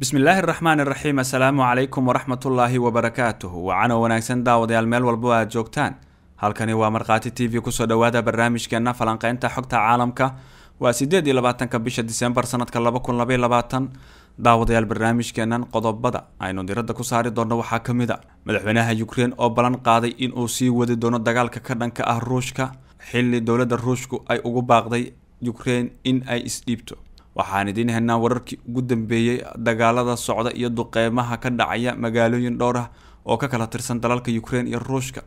bismillaahi raxmaan iraxiim assalaamu calaykum waraxmatullaahi wabarakaatuh wacano wanaagsan daawadayaal meel walbo aad joogtaan halkani waa markhaati t v kusoo dhowaada barnaamijkeena falanqeynta xogta caalamka waa sideed iyo labaatanka bisha disembar sanadka laba kun labaiy labaatan daawadayaal barnaamijkeenan qodobada aynu diradda ku saari doonno waxaa ka mid a madaxweynaha ukrein oo ballan qaaday inuu sii wadi doono dagaalka ka dhanka ah ruushka xilli dowladda ruushku ay ugu baaqday ukrein in ay isdhiibto waxaan idiin helnaa wararkii ugu dambeeyey dagaalada socda iyo duqeymaha ka dhacaya magaalooyin dhowr ah oo ka kala tirsan dalalka ukrein iyo ruushka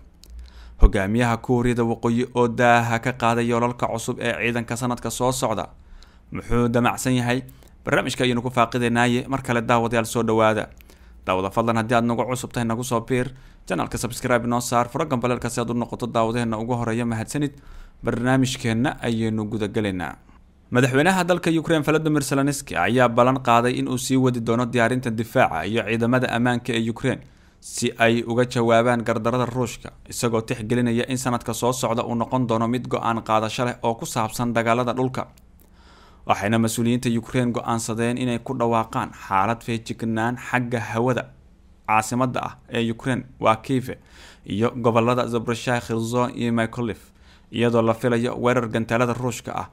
hogaamiyaha kuuriyada waqooyi oo daaha ka qaaday yoolalka cusub ee ciidanka sanadka soo socda muxuu damacsan yahay barnaamijka ayaynu ku faaqidaynaye mar kale daawadayaal soo dhawaada daawada fadlan haddii aad nagu cusub tahay nagu soo biir janalka subscribe noo saar furagan baleelka si aad u noqoto daawadaheenna ugu horeeya mahadsanid barnaamijkeenna ayaynu gudagalaynaa madaxweynaha dalka ukrein valadimir zelenski ayaa ballan qaaday inuu sii wadi doono diyaarinta difaaca iyo ciidamada ammaanka ee ukrein si ay uga jawaabaan gardarada ruushka isagoo tixgelinaya in sanadka soo socda uu noqon doono mid go-aan qaadasho leh oo ku saabsan dagaalada dhulka waxayna mas-uuliyiinta ukrein go-aansadeen inay ku dhawaaqaan xaalad feejignaan xagga hawada caasimada ah ee ukraine waa kiive iyo gobolada zabrashai khirzon iyo micolif iyadoo la filayo weerar gantaalada ruushka ah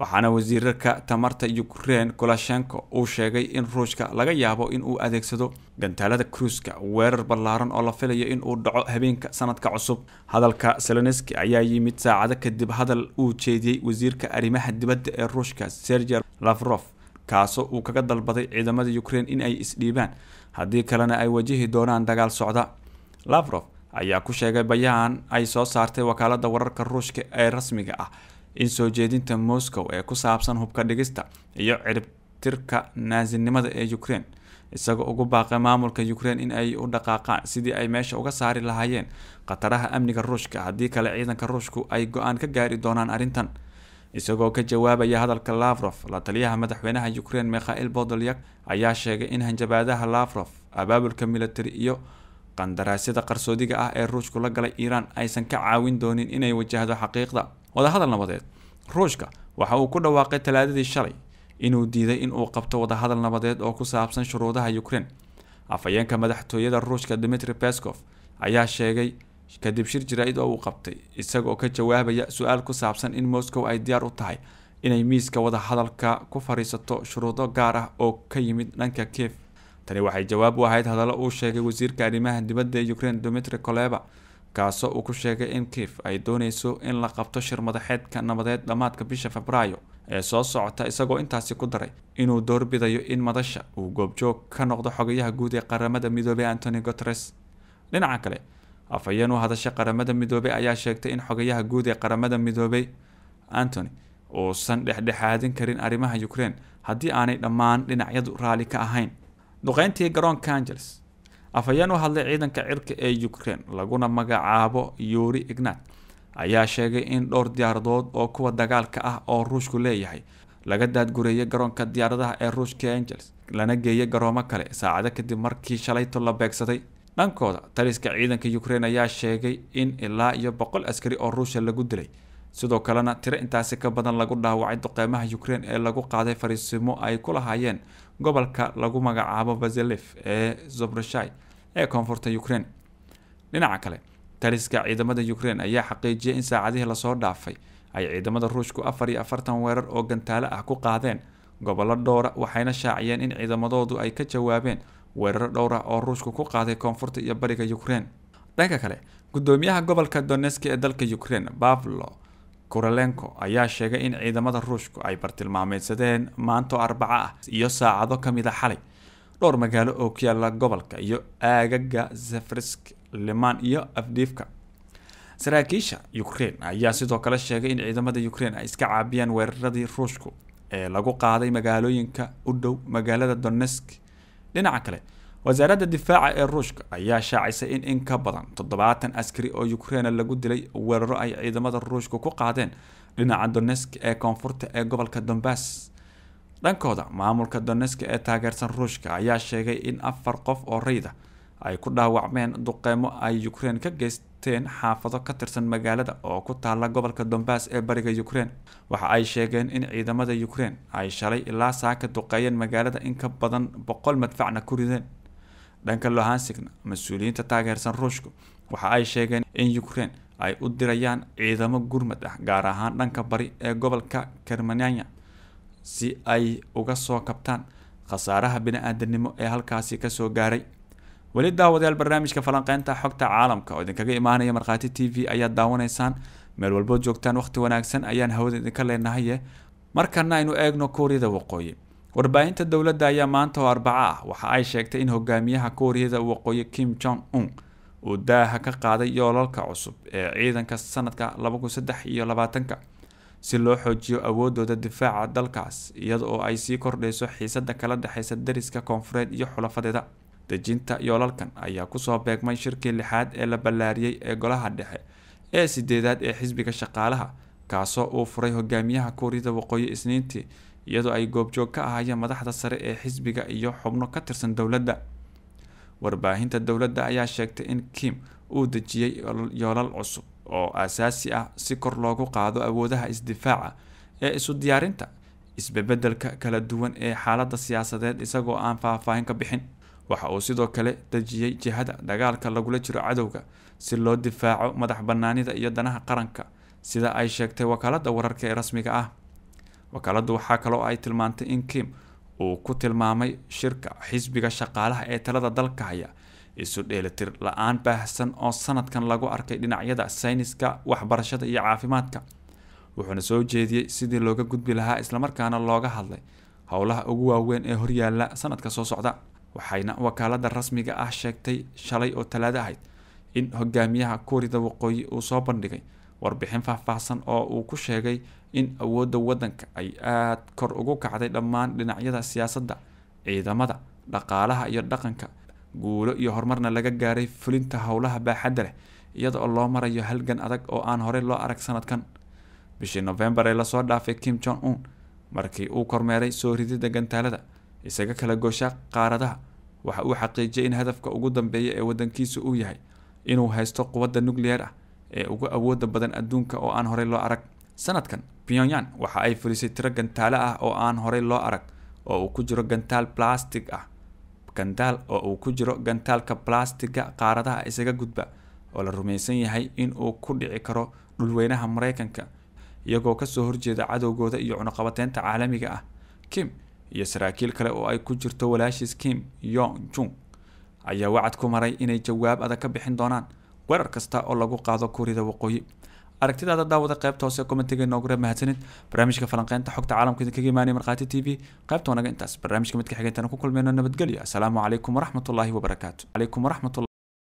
waxaana wasiirarka tamarta ukrein goloshenko uu sheegay in ruushka laga yaabo in uu adeegsado gantaalada kruiska weerar ballaaran oo la filayo in uu dhaco habeenka sanadka cusub hadalka selonski ayaa yimid saacado kadib hadal uu jeediyey wasiirka arrimaha dibadda ee ruushka serger lafrof kaasoo uu kaga dalbaday ciidamada ukrein in ay isdhiibaan haddii kalena ay wajihi doonaan dagaal socda lafrof ayaa ku sheegay bayaan ay soo saartay wakaalada wararka ruushka ee rasmiga ah in soo jeedinta moscow ee ku saabsan hubka dhigista iyo ciribtirka tirka naasinimada ee ukrein isagoo ugu baaqay maamulka ukrein in ay u dhaqaaqaan sidii ay meesha uga saari lahaayeen khataraha amniga ruushka haddii kale ciidanka ruushku ay go-aan ka gaari doonaan arrintan isagoo ka jawaabaya hadalka lafrof la taliyaha madaxweynaha ukrein mikhail bodolyak ayaa sheegay in hanjabaadaha lafrof abaabulka milatari iyo qandaraasyada qarsoodiga ah ee ruushku la galay iiraan aysan ka caawin doonin inay wajahdo xaqiiqda wadahadal nabadeed ruushka waxa uu ku dhawaaqay talaadadii shalay inuu diiday in uu qabto wadahadal nabadeed oo ku saabsan shuruudaha ukrein afhayeenka madaxtooyada ruushka dmitri bescof ayaa sheegay kadib shir jaraa'id oo uu qabtay isagoo ka jawaabaya su-aal ku saabsan in moscow ay diyaar u tahay inay miiska wadahadalka ku fadhiisato shuruudo gaar ah oo ka yimid dhanka kief tani waxay jawaab u ahayd hadallo uu sheegay wasiirka arrimaha dibadda ee ukrein dmitri koleba kaasoo uu ku sheegay in kif ay dooneyso in la qabto shir madaxeedka nabadeed dhammaadka bisha febraayo ee soo socota isagoo intaasi ku daray inuu doorbidayo in madasha uu goobjoog ka noqdo xogayaha guud ee qaramada midoobey antony guteres dhinaca kale afhayeen u hadasha qaramada midoobey ayaa sheegtay in xogayaha guud ee qaramada midoobey antony uusan dhexdhexaadin karin arrimaha ukraine haddii aanay dhammaan dhinacyadu raalli ka ahayn duqeyntii garoonka angeles afhayeen u hadlay ciidanka cirka ee ukraine laguna magacaabo yuri ignat ayaa sheegay in dhowr diyaaradood oo kuwa dagaalka ah oo ruushku leeyahay laga daadgureeyay garoonka diyaaradaha ee ruushka ee angeles lana geeyey garoomo kale saacado kadib markii shalayto la beegsaday dhankooda taliska ciidanka ukraine ayaa sheegay in ilaa iyo boqol askari oo ruusha lagu dilay sidoo kalena tiro intaasi ka badan lagu dhaawacay duqeymaha ukraine ee lagu qaaday fariisimo ay ku lahaayeen gobolka lagu magacaabo bazelef ee zobrashai ee koonfurta ukraine dhinaca kale taliska ciidamada ukraine ayaa xaqiijiyay in saacadihii lasoo dhaafay ay ciidamada ruushku afar iyo afartan weerar oo gantaale ah ku qaadeen gobollo dhowra waxayna shaaciyeen in ciidamadoodu ay ka jawaabeen weeraro dhowr ah oo ruushku ku qaaday koonfurta iyo bariga ukrein dhanka kale gudoomiyaha gobolka doneski ee dalka ukraine bavlo kurelenko ayaa sheegay in ciidamada ruushku ay bartilmaameydsadeen maanto arbaca ah iyo saacado ka mid a xalay dhowr magaalo oo ku yaala gobolka iyo aagaga zefrisk liman iyo afdiifka saraakiisha ukraine ayaa sidoo kale sheegay in ciidamada ukraine ay iska caabiyaan weeraradii ruushku ee lagu qaaday magaalooyinka u dhow magaalada donesk dhinaca kale wasaaradda difaaca ee ruushka ayaa shaacisay in in ka badan toddobaatan askari oo ukreina lagu dilay weeraro ay ciidamada ruushka ku qaadeen dhinaca donesk ee koonfurta ee gobolka dombas dhankooda maamulka donesk ee taageersan ruushka ayaa sheegay in afar qof oo rayda ay ku dhaawacmeen duqeymo ay ukrein ka geysteen xaafado ka tirsan magaalada oo ku taalla gobolka dombas ee bariga ukrein waxa ay sheegeen in ciidamada ukrein ay shalay ilaa saaka duqeeyeen magaalada in ka badan boqol madfacna ku rideen dhanka lohansigna mas-uuliyiinta taageersan ruushku waxa ay sheegeen in ukrein ay u dirayaan ciidamo gurmad ah gaar ahaan dhanka bari ee gobolka kermanaya si ay uga soo kabtaan khasaaraha bini-aadanimo ee halkaasi kasoo gaaray weli daawadayaal barnaamijka falanqeynta xogta caalamka oo idinkaga imaanaya markhaati t v ayaad daawanaysaan meel walbood joogtaan wakhti wanaagsan ayaan hawada idinka leenahaye markana aynu eegno kuuriyada waqooyi warbaahinta dowladda ayaa maanta oo arbaco ah waxa ay sheegtay in hogaamiyaha kuuriyada waqooyi kim jong un uu daaha ka qaaday yoolalka cusub ee ciidanka sanadka labakusadexiyolabaatanka si loo xoojiyo awoodooda difaaca dalkaas iyada oo ay sii kordhayso xiisada kala dhexeysa dariska koonfureed iyo xulafadeeda dejinta yoolalkan ayaa kusoo beegmay shirkii lixaad ee la ballaariyey ee golaha dhexe ee sideedaad ee xisbiga shaqaalaha kaasoo uu furay hogaamiyaha kuuriyada waqooyi isniintii iyadoo ay goobjoog ka ahaayeen madaxda sare ee xisbiga iyo xubno ka tirsan dowladda warbaahinta dowladda ayaa sheegtay in kim uu dejiyey yoolal cusub oo aasaasi ah si kor loogu qaado awoodaha isdifaaca ee isu diyaarinta isbabedelka kala duwan ee xaaladda siyaasadeed isagoo aan faahfaahin ka bixin waxa uu sidoo kale dejiyey jihada dagaalka lagula jiro cadowga si loo difaaco madax bannaanida iyo danaha qaranka sida ay sheegtay wakaaladda wararka ee rasmiga ah wakaaladu waxaa kaloo ay tilmaantay in kim uu ku tilmaamay shirka xisbiga shaqaalaha ee talada dalka haya isu dheelitir la-aan baahsan oo sanadkan lagu arkay dhinacyada sayniska waxbarashada iyo caafimaadka wuxuuna soo jeediyey sidii looga gudbi lahaa islamarkaana looga hadlay howlaha ugu waaweyn ee horyaalla sanadka soo socda waxayna wakaalada rasmiga ah sheegtay shalay oo talaado ahayd in hogaamiyaha kuurida waqooyi uu soo bandhigay warbixin faahfaahsan oo uu ku sheegay in awoodda waddanka ay aada kor ugu kacday dhammaan dhinacyada siyaasadda ciidamada dhaqaalaha iyo dhaqanka guulo iyo horumarna laga gaaray fulinta howlaha baaxadda leh iyada oo loo marayo halgan adag oo aan horey loo arag sanadkan bishii nofembar ee lasoo dhaafay kim jong un markii uu kormeeray soo ridida gantaalada isaga kala goosha qaaradaha waxa uu xaqiijiyay in hadafka ugu dambeeya ee waddankiisu uu yahay inuu haysto quwadda nucleer ah ee ugu awooda badan adduunka oo aan horey loo arag sanadkan pyongyang waxa ay fulisay tiro gantaale ah oo aan horey loo arag oo uu ku jiro gantaal plastig ah gantaal oo uu ku jiro gantaalka plastiga qaaradaha isaga gudba oo la rumaysan yahay in uu ku dhici karo dhulweynaha maraykanka iyagoo kasoo horjeeda cadowgooda iyo cunaqabateynta caalamiga ah kim iyo saraakiil kale oo ay ku jirto walaashiis kim yong jung ayaa wacad ku maray inay jawaab adag ka bixin doonaan weerar kasta oo lagu qaado kuuriyada waqooyi aragtidaada daawada qaybta hoose komentigeena ugu reeb mahadsanid barnaamijka falanqeynta xogta caalamka idinkaga imaanaya markhaati t v qaybta wanaga intaas barnaamijka midka xigeentan ku kulmayno nabadgelyo assalaamu calaykum waraxmatullaahi wabarakaatu calaykum waraxmatullahi